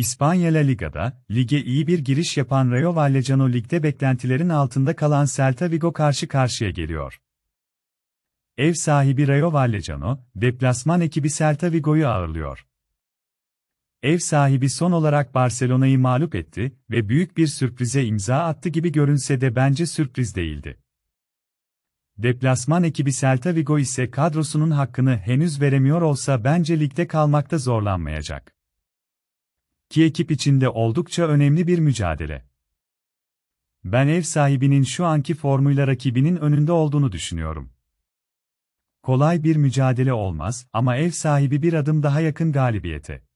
İspanya La Liga'da, lige iyi bir giriş yapan Rayo Vallecano ligde beklentilerin altında kalan Celta Vigo karşı karşıya geliyor. Ev sahibi Rayo Vallecano, deplasman ekibi Celta Vigo'yu ağırlıyor. Ev sahibi son olarak Barcelona'yı mağlup etti ve büyük bir sürprize imza attı gibi görünse de bence sürpriz değildi. Deplasman ekibi Celta Vigo ise kadrosunun hakkını henüz veremiyor olsa bence ligde kalmakta zorlanmayacak ki ekip içinde oldukça önemli bir mücadele. Ben ev sahibinin şu anki formuyla rakibinin önünde olduğunu düşünüyorum. Kolay bir mücadele olmaz ama ev sahibi bir adım daha yakın galibiyete.